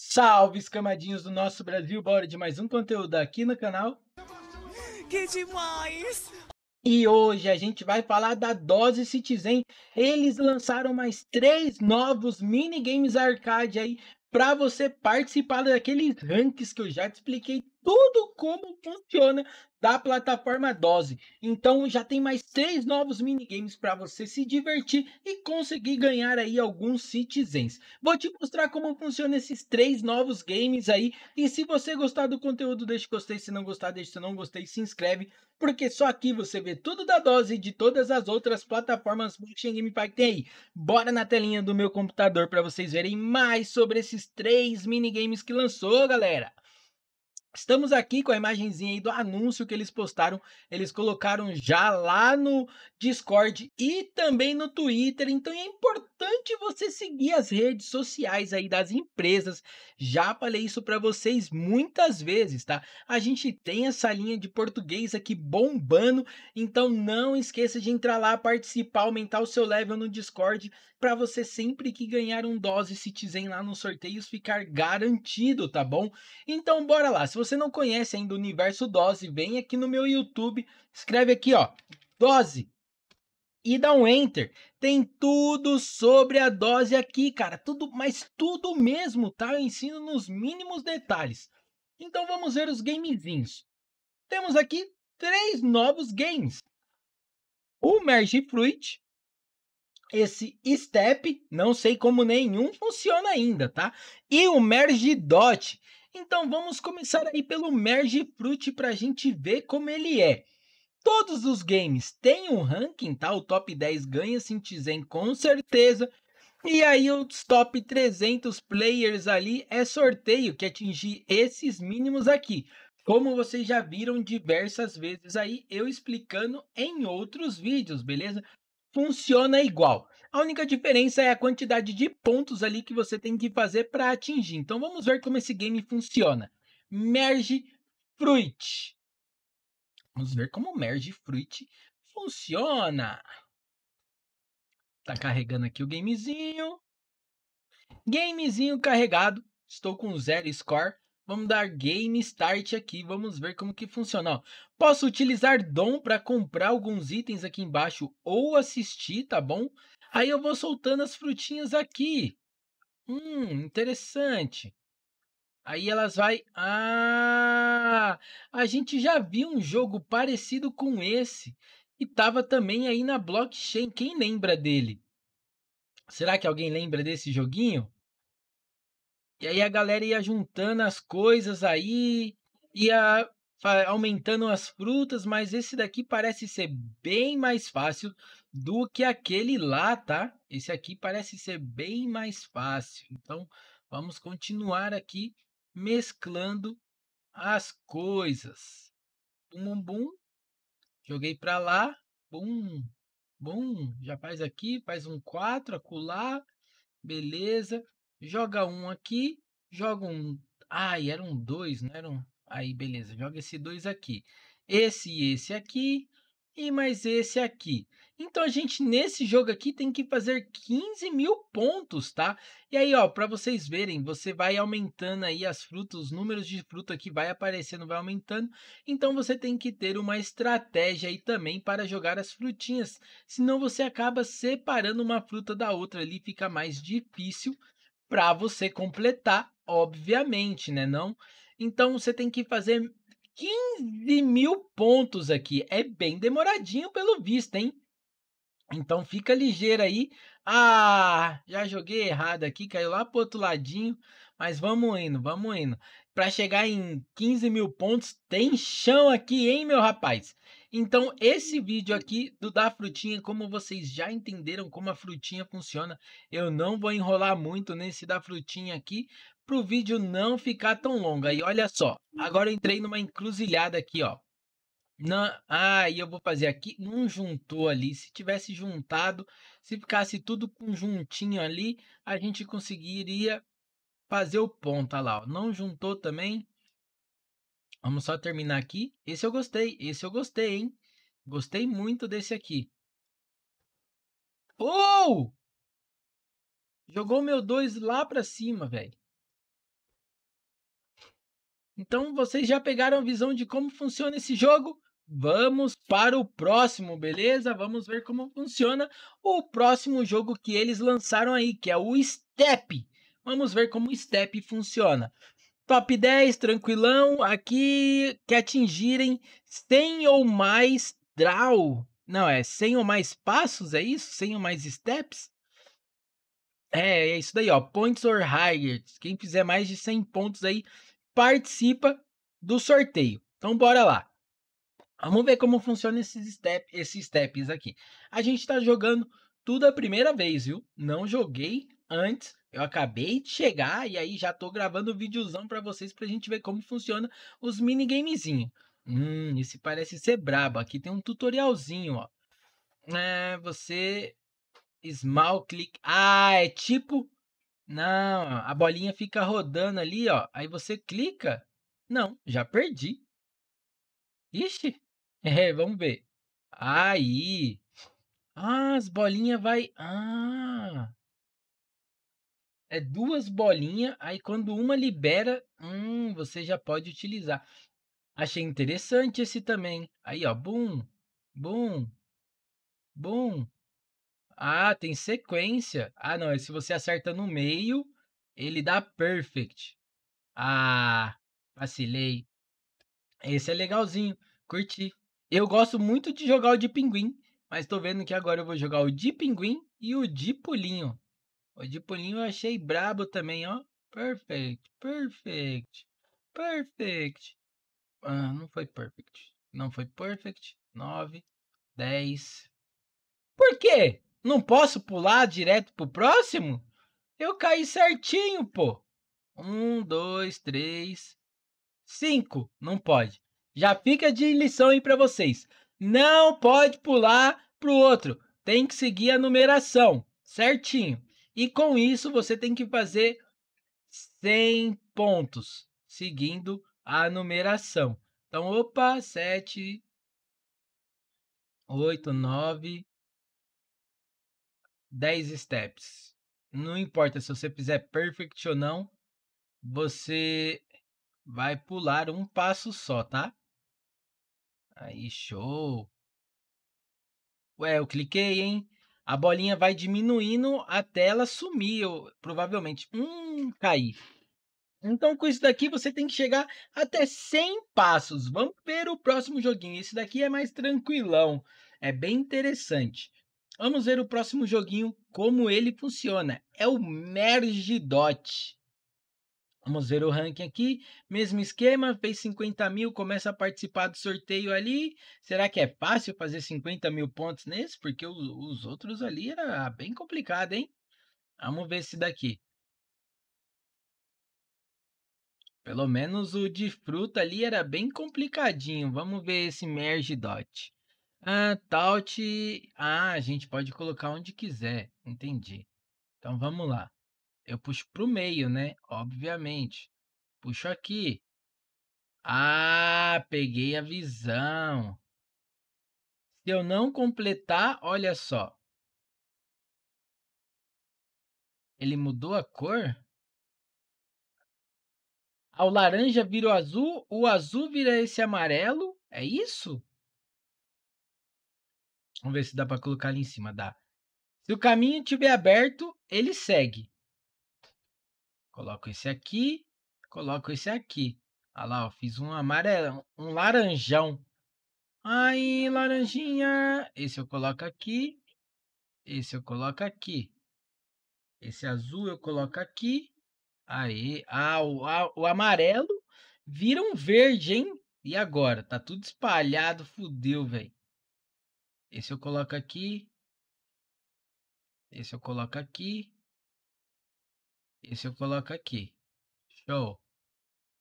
Salve, escamadinhos do nosso Brasil! Bora de mais um conteúdo aqui no canal. Que demais! E hoje a gente vai falar da Dose Citizen. Eles lançaram mais três novos minigames arcade aí para você participar daqueles ranks que eu já te expliquei tudo como funciona da plataforma Dose. Então já tem mais três novos minigames para você se divertir e conseguir ganhar aí alguns citizens. Vou te mostrar como funciona esses três novos games aí. E se você gostar do conteúdo, deixa gostei. Se não gostar, deixa se não gostei, se inscreve. Porque só aqui você vê tudo da Dose de todas as outras plataformas blockchain GameFi que tem aí. Bora na telinha do meu computador para vocês verem mais sobre esses três minigames que lançou, galera. Estamos aqui com a imagenzinha aí do anúncio que eles postaram. Eles colocaram já lá no Discord e também no Twitter. Então é importante você seguir as redes sociais aí das empresas. Já falei isso para vocês muitas vezes, tá? A gente tem essa linha de português aqui bombando. Então não esqueça de entrar lá, participar, aumentar o seu level no Discord para você sempre que ganhar um dose Citizen lá nos sorteios ficar garantido, tá bom? Então bora lá. Se você não conhece ainda o universo Dose, vem aqui no meu YouTube, escreve aqui, ó, Dose. E dá um enter. Tem tudo sobre a dose aqui, cara. Tudo, mas tudo mesmo, tá? Eu ensino nos mínimos detalhes. Então vamos ver os gamezinhos. Temos aqui três novos games. O Merge Fruit, esse Step, não sei como nenhum funciona ainda, tá? E o Merge Dot. Então vamos começar aí pelo Merge Fruit para a gente ver como ele é. Todos os games têm um ranking, tá? O top 10 ganha Sintizen com certeza. E aí os top 300 players ali é sorteio que atingir esses mínimos aqui. Como vocês já viram diversas vezes aí eu explicando em outros vídeos, beleza? Funciona igual. A única diferença é a quantidade de pontos ali que você tem que fazer para atingir. Então vamos ver como esse game funciona. Merge Fruit. Vamos ver como Merge Fruit funciona. Tá carregando aqui o gamezinho. Gamezinho carregado. Estou com zero score. Vamos dar game start aqui, vamos ver como que funciona. Ó, posso utilizar dom para comprar alguns itens aqui embaixo ou assistir, tá bom? Aí eu vou soltando as frutinhas aqui. Hum, interessante. Aí elas vai. Ah! A gente já viu um jogo parecido com esse. E tava também aí na blockchain. Quem lembra dele? Será que alguém lembra desse joguinho? E aí a galera ia juntando as coisas aí, ia aumentando as frutas, mas esse daqui parece ser bem mais fácil do que aquele lá, tá? Esse aqui parece ser bem mais fácil. Então, vamos continuar aqui mesclando as coisas. Bum, bum, Joguei para lá. Bum, bum. Já faz aqui, faz um 4, acolá. Beleza. Joga um aqui. Joga um... Ai, era um 2, não era um... Aí, beleza, joga esse 2 aqui. Esse e esse aqui, e mais esse aqui. Então, a gente, nesse jogo aqui, tem que fazer 15 mil pontos, tá? E aí, ó, para vocês verem, você vai aumentando aí as frutas, os números de fruta que vai aparecendo, vai aumentando. Então, você tem que ter uma estratégia aí também para jogar as frutinhas. Senão, você acaba separando uma fruta da outra ali, fica mais difícil para você completar, obviamente, né, não? Então você tem que fazer 15 mil pontos aqui. É bem demoradinho pelo visto, hein? Então fica ligeiro aí. Ah, já joguei errado aqui, caiu lá pro outro ladinho. Mas vamos indo, vamos indo. Para chegar em 15 mil pontos, tem chão aqui, hein, meu rapaz? Então, esse vídeo aqui do da frutinha, como vocês já entenderam como a frutinha funciona, eu não vou enrolar muito nesse da frutinha aqui, para o vídeo não ficar tão longo. Aí olha só, agora eu entrei numa encruzilhada aqui, ó. Na, ah, e eu vou fazer aqui, não juntou ali. Se tivesse juntado, se ficasse tudo conjuntinho ali, a gente conseguiria fazer o ponto, olha lá, ó. Não juntou também. Vamos só terminar aqui. Esse eu gostei, esse eu gostei, hein? Gostei muito desse aqui. Oh! Jogou meu 2 lá para cima, velho. Então vocês já pegaram a visão de como funciona esse jogo? Vamos para o próximo, beleza? Vamos ver como funciona o próximo jogo que eles lançaram aí, que é o Step. Vamos ver como o Step funciona. Top 10, tranquilão. Aqui que atingirem 100 ou mais draw. Não, é 100 ou mais passos, é isso? 100 ou mais steps? É, é isso daí, ó. Points or higher. Quem fizer mais de 100 pontos aí participa do sorteio. Então bora lá. Vamos ver como funciona esses, step, esses steps aqui. A gente está jogando tudo a primeira vez, viu? Não joguei antes. Eu acabei de chegar e aí já estou gravando o um videozão para vocês para a gente ver como funciona os minigamezinhos. Hum, esse parece ser brabo. Aqui tem um tutorialzinho, ó. É, você... Small click... Ah, é tipo não, a bolinha fica rodando ali, ó. Aí você clica. Não, já perdi. Ixi. É, vamos ver. Aí. Ah, as bolinhas vai. Ah. É duas bolinhas, aí quando uma libera, hum, você já pode utilizar. Achei interessante esse também. Aí, ó, bum, bum, bum. Ah, tem sequência. Ah, não. Se você acerta no meio, ele dá perfect. Ah, vacilei. Esse é legalzinho. Curti. Eu gosto muito de jogar o de pinguim, mas tô vendo que agora eu vou jogar o de pinguim e o de pulinho. O de pulinho eu achei brabo também, ó. Perfect, perfect, perfect. Ah, não foi perfect. Não foi perfect. 9, 10. Por quê? Não posso pular direto pro próximo? Eu caí certinho, pô. Um, dois, três. Cinco. Não pode. Já fica de lição aí para vocês. Não pode pular pro outro. Tem que seguir a numeração certinho. E com isso você tem que fazer 100 pontos, seguindo a numeração. Então, opa, 7, 8, 9, 10 steps. Não importa se você fizer perfect ou não, você vai pular um passo só, tá? Aí, show. Ué, eu cliquei, hein? A bolinha vai diminuindo até ela sumir, eu, provavelmente. Hum, caí. Então, com isso daqui, você tem que chegar até 100 passos. Vamos ver o próximo joguinho. Esse daqui é mais tranquilão. É bem interessante. Vamos ver o próximo joguinho, como ele funciona. É o Merge Dot. Vamos ver o ranking aqui. Mesmo esquema, fez 50 mil, começa a participar do sorteio ali. Será que é fácil fazer 50 mil pontos nesse? Porque os, os outros ali era bem complicado, hein? Vamos ver esse daqui. Pelo menos o de fruta ali era bem complicadinho. Vamos ver esse Merge Dot. Ah, Taut. Ah, a gente pode colocar onde quiser. Entendi. Então vamos lá. Eu puxo para o meio, né? Obviamente. Puxo aqui. Ah, peguei a visão. Se eu não completar, olha só. Ele mudou a cor? Ah, o laranja vira o azul, o azul vira esse amarelo? É isso? Vamos ver se dá para colocar ali em cima, dá. Se o caminho estiver aberto, ele segue. Coloco esse aqui, coloco esse aqui. Olha ah lá, ó, fiz um amarelo, um laranjão. Aí, laranjinha. Esse eu coloco aqui. Esse eu coloco aqui. Esse azul eu coloco aqui. Aí, ah, o, a, o amarelo vira um verde, hein? E agora? Tá tudo espalhado, fudeu, velho. Esse eu coloco aqui. Esse eu coloco aqui. Esse eu coloco aqui. Show.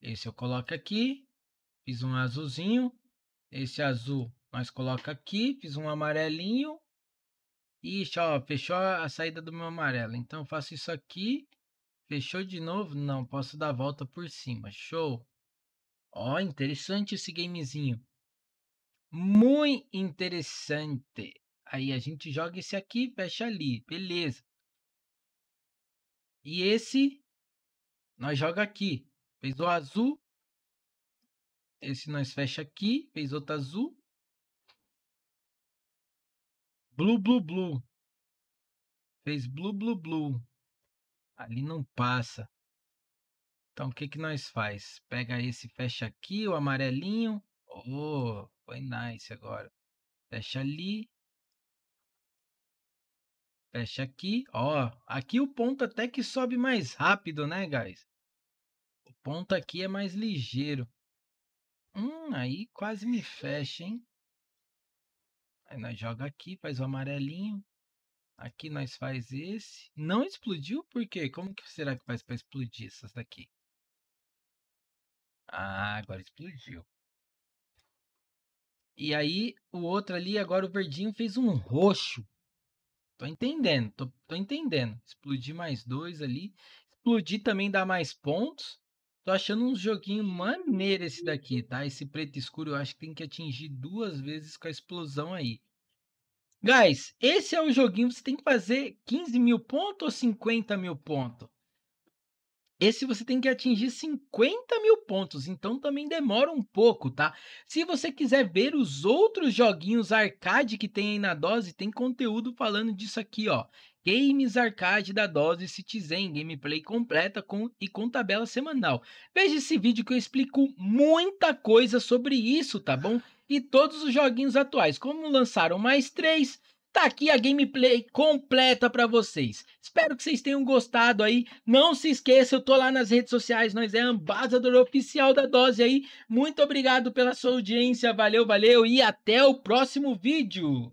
Esse eu coloco aqui. Fiz um azulzinho. Esse azul nós coloca aqui. Fiz um amarelinho. Ixi, ó, fechou a saída do meu amarelo. Então, faço isso aqui. Fechou de novo? Não, posso dar a volta por cima. Show. Ó, interessante esse gamezinho. Muito interessante. Aí a gente joga esse aqui, fecha ali, beleza. E esse nós joga aqui, fez o azul. Esse nós fecha aqui, fez outro azul. Blue, blue, blue. Fez blue, blue, blue. Ali não passa. Então, o que, que nós faz? Pega esse, fecha aqui, o amarelinho. Oh, foi nice agora. Fecha ali. Fecha aqui. Ó, aqui o ponto até que sobe mais rápido, né, guys? O ponto aqui é mais ligeiro. Hum, aí quase me fecha, hein? Aí nós joga aqui, faz o amarelinho. Aqui nós faz esse. Não explodiu? Por quê? Como que será que faz para explodir essas daqui? Ah, agora explodiu. E aí o outro ali, agora o verdinho fez um roxo. Tô entendendo, tô, tô entendendo. Explodir mais dois ali. Explodir também dá mais pontos. Tô achando um joguinho maneiro esse daqui, tá? Esse preto escuro eu acho que tem que atingir duas vezes com a explosão aí. Guys, esse é o joguinho. Você tem que fazer 15 mil pontos ou 50 mil pontos? Esse você tem que atingir 50 mil pontos, então também demora um pouco, tá? Se você quiser ver os outros joguinhos arcade que tem aí na Dose, tem conteúdo falando disso aqui, ó. Games Arcade da Dose Citizen, gameplay completa com, e com tabela semanal. Veja esse vídeo que eu explico muita coisa sobre isso, tá bom? E todos os joguinhos atuais, como lançaram mais três, Tá aqui a gameplay completa para vocês. Espero que vocês tenham gostado aí. Não se esqueça, eu tô lá nas redes sociais, nós é embaixador oficial da Dose aí. Muito obrigado pela sua audiência, valeu, valeu e até o próximo vídeo.